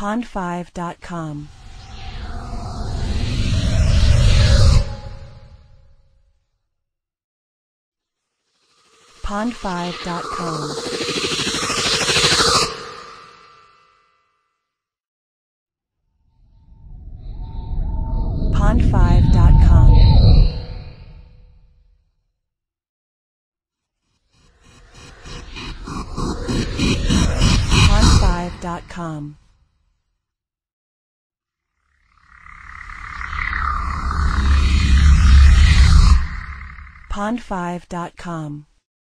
pond5.com. pond5.com. pond5.com. pond5.com. pond5.com